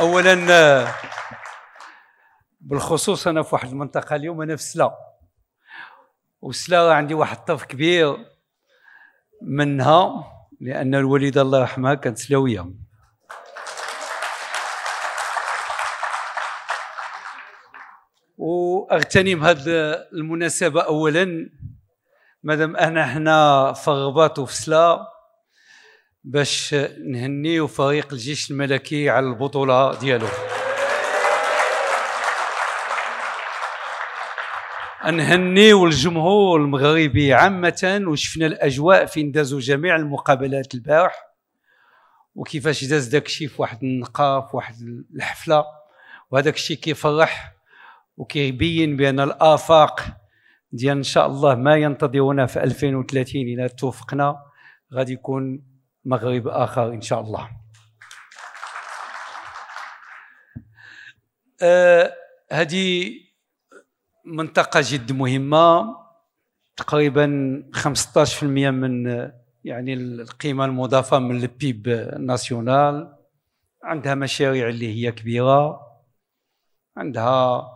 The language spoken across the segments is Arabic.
اولا آه، بالخصوص انا في واحد المنطقه اليوم انا في سلا وسلا عندي واحد الطف كبير منها لان الوالده الله يرحمها كانت سلاويه واغتنم هذه المناسبه اولا مادام انا هنا في الرباط وفي سلا باش نهنيو فريق الجيش الملكي على البطوله ديالو نهنيو الجمهور المغربي عامه وشفنا الاجواء فين دازوا جميع المقابلات البارح وكيفاش داز داكشي في واحد النقاه في واحد الحفله وهذاك الشيء كيفرح وكيبين بان الافاق ديال ان شاء الله ما ينتظرنا في 2030 الى توفقنا غادي يكون مغرب آخر إن شاء الله آه، هذه منطقة جد مهمة تقريبا 15% من يعني القيمة المضافة من البيب ناسيونال عندها مشاريع اللي هي كبيرة عندها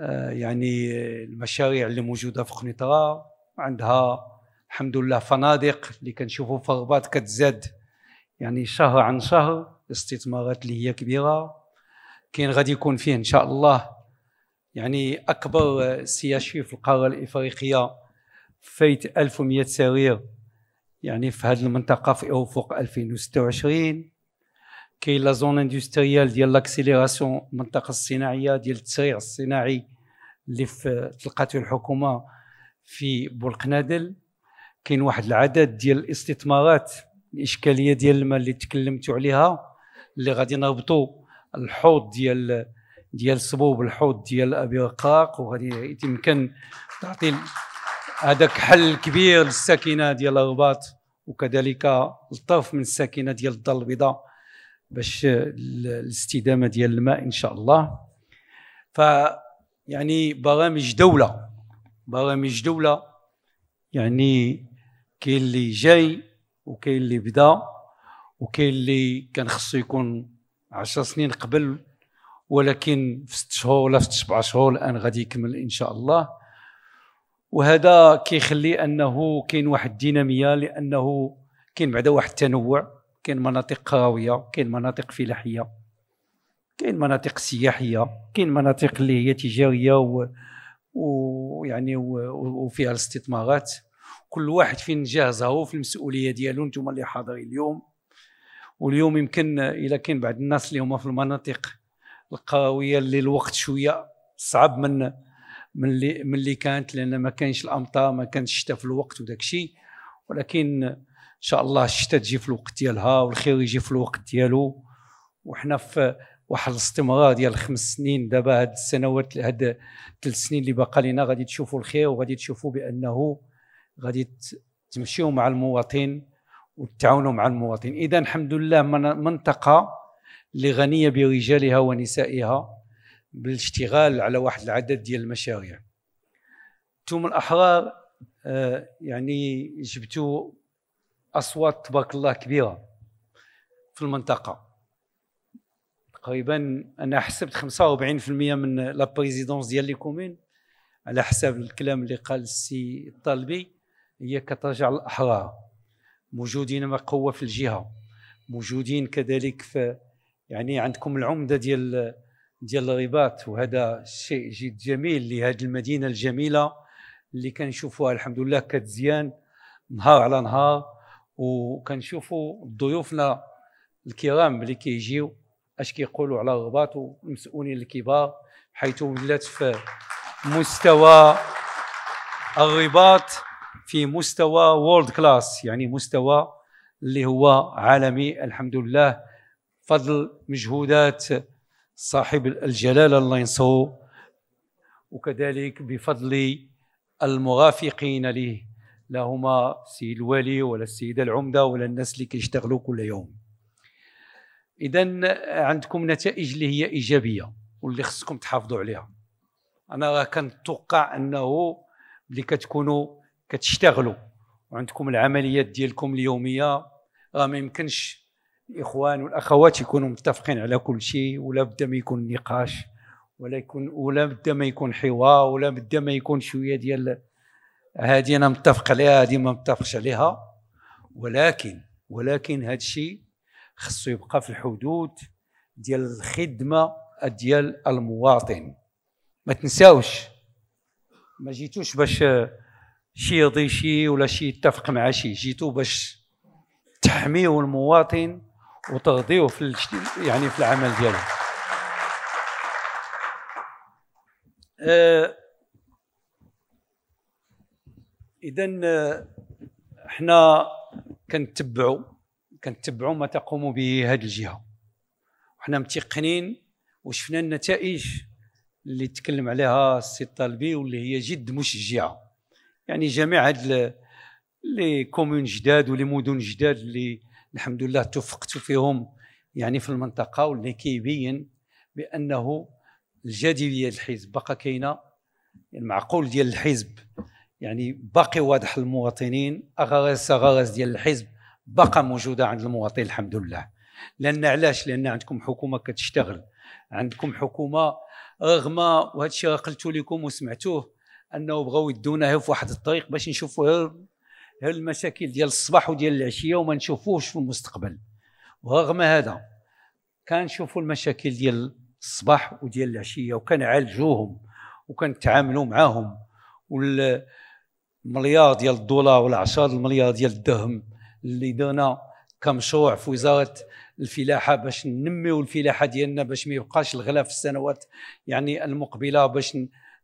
آه، يعني المشاريع اللي موجودة في قنيطرة عندها الحمد لله فنادق اللي كنشوفوا في الرباط كتزاد يعني شهر عن شهر الاستثمارات اللي هي كبيره كاين غادي يكون فيه ان شاء الله يعني اكبر سياشي في القاره الافريقيه فايت 1100 سرير يعني في هذه المنطقه في او فوق 2026 كاين لا زون اندستريال ديال لاكسيليراسيون المنطقه الصناعيه ديال التسريع الصناعي اللي في تلقاته الحكومه في بولقنادل كاين واحد العدد ديال الاستثمارات الاشكاليه ديال الماء اللي تكلمتوا عليها اللي غادي نربطوا الحوض ديال ديال صبوب الحوض ديال ابي رقاق وغادي يمكن تعطي هذاك حل كبير للساكنه ديال الرباط وكذلك الطرف من الساكنه ديال الدار البيضاء باش الاستدامه ديال الماء ان شاء الله ف يعني برامج دوله برامج دوله يعني كاين اللي جاي وكاين اللي بدا وكاين اللي كان خصو يكون عشر سنين قبل ولكن في ست شهور ولا في سبع شهور الان غادي يكمل ان شاء الله وهذا كيخلي انه كاين واحد الديناميه لانه كاين بعدا واحد التنوع كاين مناطق قرويه كاين مناطق فلاحيه كاين مناطق سياحيه كاين مناطق اللي هي تجاريه ويعني و... وفيها الاستثمارات كل واحد فين جاهزه في المسؤوليه ديالو نتوما اللي حاضرين اليوم واليوم يمكن الا كاين بعض الناس اللي هما في المناطق القاويه اللي الوقت شويه صعب من من اللي من اللي كانت لان ما كانش الامطار ما كانش الشتاء في الوقت وداك الشيء ولكن ان شاء الله الشتاء تجي في الوقت ديالها والخير يجي في الوقت ديالو وحنا في واحد الاستمرار ديال خمس سنين دابا هاد السنوات هاد الثلاث سنين اللي باقا لنا غادي تشوفوا الخير وغادي تشوفوا بانه غادي تمشيو مع المواطن وتعاونوا مع المواطن اذا الحمد لله منطقه اللي غنيه برجالها ونسائها بالاشتغال على واحد العدد ديال المشاريع انتم الاحرار آه يعني جبتوا اصوات تبارك الله كبيره في المنطقه تقريبا انا حسبت 45% من لا بريزيدونس ديال لي كومين على حساب الكلام اللي قال السي الطالبي هي كترجع للاحرار موجودين مع قوه في الجهه موجودين كذلك في يعني عندكم العمده ديال ديال الرباط وهذا شيء جد جميل لهذه المدينه الجميله اللي كنشوفوها الحمد لله كتزيان نهار على نهار وكنشوفوا ضيوفنا الكرام اللي كيجيو اش كيقولوا على الرباط والمسؤولين الكبار حيث ولات في مستوى الرباط في مستوى وورلد كلاس يعني مستوى اللي هو عالمي الحمد لله فضل مجهودات صاحب الجلاله الله ينصره وكذلك بفضل المرافقين له لا هما السيد الوالي ولا السيده العمده ولا الناس اللي كيشتغلوا كل يوم اذا عندكم نتائج اللي هي ايجابيه واللي خصكم تحافظوا عليها انا كنتوقع انه اللي كتكونوا كتشتغلوا وعندكم العمليات ديالكم اليوميه راه ما يمكنش الاخوان والاخوات يكونوا متفقين على كل شيء ولا بدا ما يكون نقاش ولا يكون ولا بدا ما يكون حوار ولا بدا ما يكون شويه ديال هذه انا متفق عليها هذه ما متفقش عليها ولكن ولكن هذا الشيء خصو يبقى في الحدود ديال الخدمه ديال المواطن ما تنساوش ما جيتوش باش شي يضي شي ولا شي يتفق مع شي جيتو باش تحميو المواطن وتغضيه في يعني في العمل ديالو آه اذا أه، حنا كنتبعوا كنتبعوا ما تقوم به هذه الجهه وحنا متيقنين وشفنا النتائج اللي تكلم عليها السي طالبي واللي هي جد مشجعه يعني جميع هاد لي كومون جداد ولي مدن جداد اللي الحمد لله توفقت فيهم يعني في المنطقه واللي كيبين بانه الجاذبيه الحزب باقا كاينه المعقول ديال الحزب يعني باقي واضح للمواطنين اغراس اغراس ديال الحزب باقا موجوده عند المواطن الحمد لله لان علاش لان عندكم حكومه كتشتغل عندكم حكومه رغم وهذا الشيء قلت لكم وسمعتوه انه بغاو يدونا في واحد الطريق باش نشوفوا المشاكل ديال الصباح وديال العشيه وما نشوفوش في المستقبل ورغم هذا كنشوفوا المشاكل ديال الصباح وديال العشيه وكنعالجوهم وكنتعاملوا معاهم والمليار ديال الدولار ولا 10 المليار ديال الدرهم اللي درنا كمشروع في وزاره الفلاحه باش ننميو الفلاحه ديالنا باش ما يبقاش الغلاف في السنوات يعني المقبله باش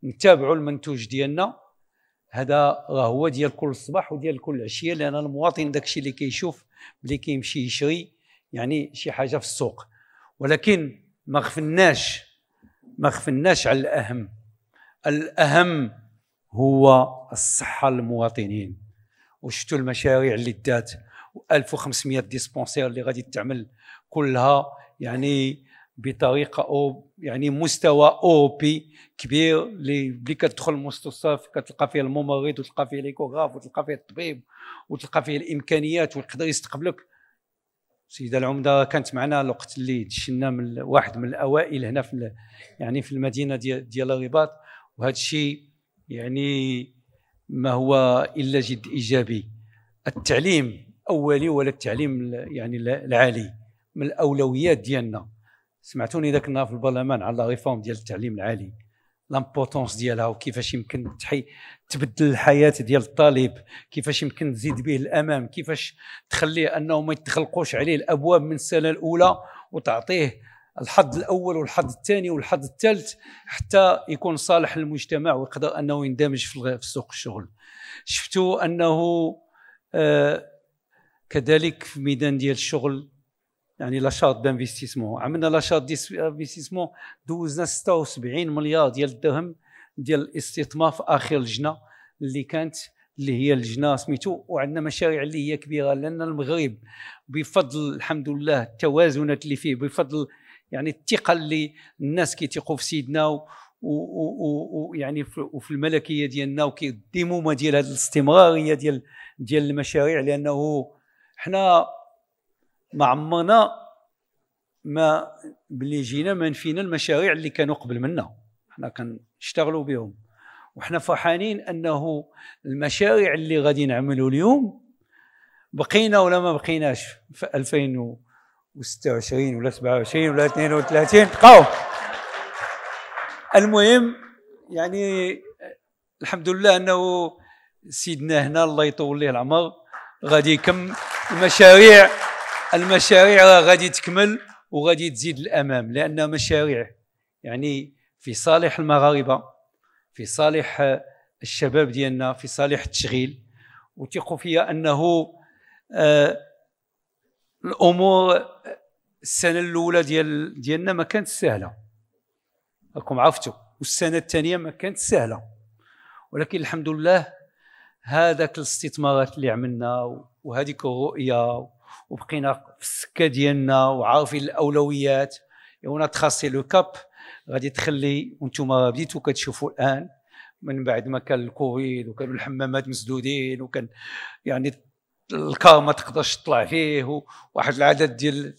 نتابعوا المنتوج ديالنا هذا راه هو ديال كل صباح وديال كل عشيه لان المواطن داكشي اللي كيشوف ملي كيمشي يشري يعني شي حاجه في السوق ولكن ما غفلناش ما غفلناش على الاهم الاهم هو الصحه للمواطنين وشفتوا المشاريع اللي دات و 1500 ديسبونسير اللي غادي تعمل كلها يعني بطريقه او يعني مستوى او بي كبير اللي كتدخل المستوصف كتلقى فيه الممرض وتلقى فيه ليكوغراف وتلقى فيه الطبيب وتلقى فيه الامكانيات ويقدر يستقبلك السيده العمده كانت معنا الوقت اللي دشنا من واحد من الاوائل هنا في يعني في المدينه ديال ديال الرباط وهذا الشيء يعني ما هو الا جد ايجابي التعليم اولي ولا التعليم يعني العالي من الاولويات ديالنا سمعتوني ذاك النهار في البرلمان على لا ريفورم ديال التعليم العالي لامبورتونس ديالها وكيفاش يمكن تحي تبدل الحياه ديال الطالب كيفاش يمكن تزيد به الامام كيفاش تخليه انه ما يتخلقوش عليه الابواب من السنه الاولى وتعطيه الحظ الاول والحظ الثاني والحظ الثالث حتى يكون صالح للمجتمع ويقدر انه يندمج في سوق الشغل شفتوا انه آه، كذلك في ميدان ديال الشغل يعني لاشاط دانفيستيسمون عملنا لاشاط دانفيستيسمون دوزنا 76 مليار ديال الدرهم ديال الاستثمار في اخر لجنه اللي كانت اللي هي اللجنه سميتو وعندنا مشاريع اللي هي كبيره لان المغرب بفضل الحمد لله التوازنات اللي فيه بفضل يعني الثقه اللي الناس كيثقوا في سيدنا ويعني وفي الملكيه ديالنا وكيديمومه ديال هذه الاستمراريه ديال ديال المشاريع لانه حنا ما عمرنا ما بلي جينا ما نفينا المشاريع اللي كانوا قبل منا حنا كنشتغلوا بهم وحنا فرحانين انه المشاريع اللي غادي نعملوا اليوم بقينا ولا ما بقيناش في 2026 ولا 27 ولا 32 بقاو المهم يعني الحمد لله انه سيدنا هنا الله يطول له العمر غادي يكمل المشاريع المشاريع غادي تكمل وغادي تزيد الامام لان مشاريع يعني في صالح المغاربه في صالح آه، الشباب ديالنا في صالح التشغيل وثقوا فيا انه آه الامور السنه الاولى ديال ديالنا ما كانت سهله راكم عرفتوا والسنه الثانيه ما كانت سهله ولكن الحمد لله هذاك الاستثمارات اللي عملنا وهذيك الرؤيه وبقينا في السكه ديالنا وعارفين الاولويات هنا تخاصي لو كاب غادي تخلي وانتم بديتوا كتشوفوا الان من بعد ما كان الكوفيد وكانوا الحمامات مسدودين وكان يعني الكار ما تقدرش تطلع فيه وواحد العدد ديال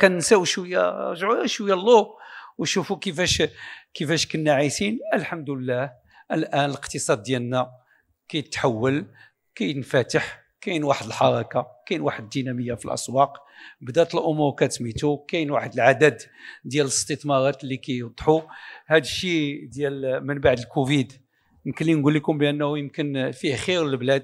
كنساو شويه رجعوا شويه اللو وشوفوا كيفاش كيفاش كنا عايشين الحمد لله الان الاقتصاد ديالنا كيتحول كينفتح كاين واحد الحركه كاين واحد الديناميه في الاسواق بدات الامور كتميتو كاين واحد العدد ديال الاستثمارات اللي كيوضحوا هذا الشيء ديال من بعد الكوفيد يمكن لي نقول لكم بانه يمكن فيه خير للبلاد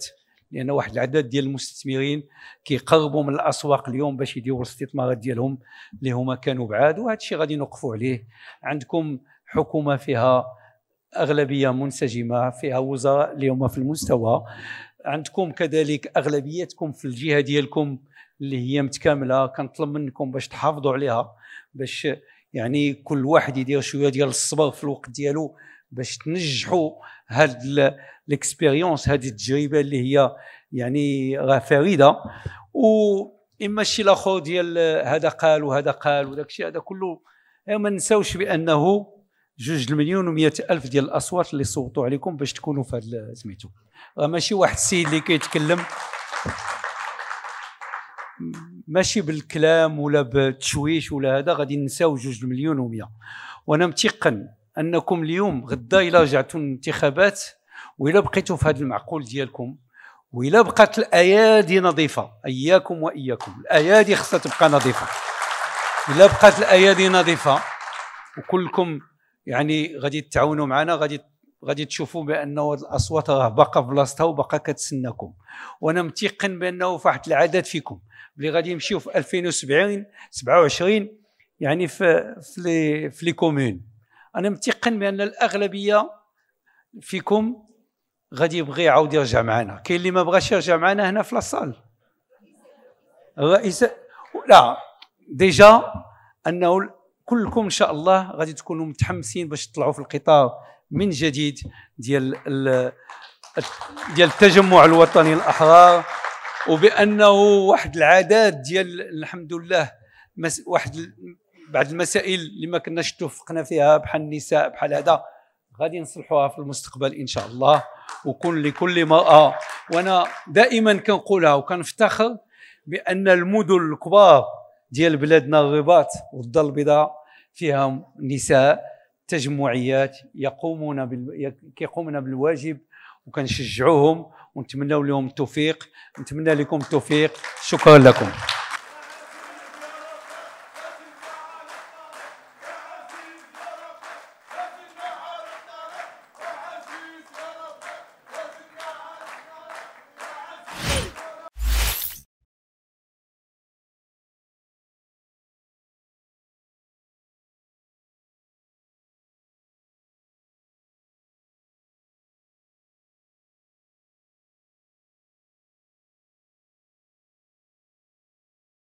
لان واحد العدد ديال المستثمرين كيقربوا من الاسواق اليوم باش يديروا الاستثمارات ديالهم اللي هما كانوا بعاد وهذا الشيء غادي نوقفوا عليه عندكم حكومه فيها اغلبيه منسجمه فيها وزراء اللي هما في المستوى عندكم كذلك اغلبيتكم في الجهه ديالكم اللي هي متكامله كنطلب منكم باش تحافظوا عليها باش يعني كل واحد يدير شويه ديال الصبر في الوقت ديالو باش تنجحوا هاد ليكسبيريونس هاد التجربه اللي هي يعني راه فريده واما الشيء الاخر ديال هذا قال وهذا قال وداك الشيء هذا كله ما نساوش بانه جوج المليون و ألف ديال الأصوات اللي صوتوا عليكم باش تكونوا في هذا سميتو آه، ماشي واحد السيد اللي كيتكلم ماشي بالكلام ولا بالتشويش ولا هذا غادي نساو جوج المليون و100 وانا متيقن انكم اليوم غدا الا رجعتوا للانتخابات والا بقيتوا في هذا المعقول ديالكم والا بقات الايادي نظيفه اياكم واياكم الايادي خصها تبقى نظيفه الا بقات الايادي نظيفه وكلكم يعني غادي تعاونوا معنا غادي غادي تشوفوا بانه الاصوات راه باقا في بلاصتها وباقا كتسناكم وانا متيقن بانه فواحد العدد فيكم اللي غادي يمشيو في 2070 27 يعني في في لي في لي كومون انا متيقن بان الاغلبيه فيكم غادي يبغي يعاود يرجع معنا كاين اللي ما بغاش يرجع معنا هنا في لاصال الرئيس لا ديجا انه كلكم ان شاء الله غادي تكونوا متحمسين باش تطلعوا في القطار من جديد ديال ديال التجمع الوطني الاحرار وبانه واحد العدد ديال الحمد لله واحد بعض المسائل اللي ما كناش توفقنا فيها بحال النساء بحال هذا غادي نصلحوها في المستقبل ان شاء الله وكون لكل امراه وانا دائما كنقولها وكنفتخر بان المدن الكبار ديال بلادنا الرباط والدار البيضاء فيها نساء تجمعيات يقومون بال... يقومون بالواجب وكنشجعوهم ونتمناو لهم التوفيق نتمنى لكم التوفيق شكرا لكم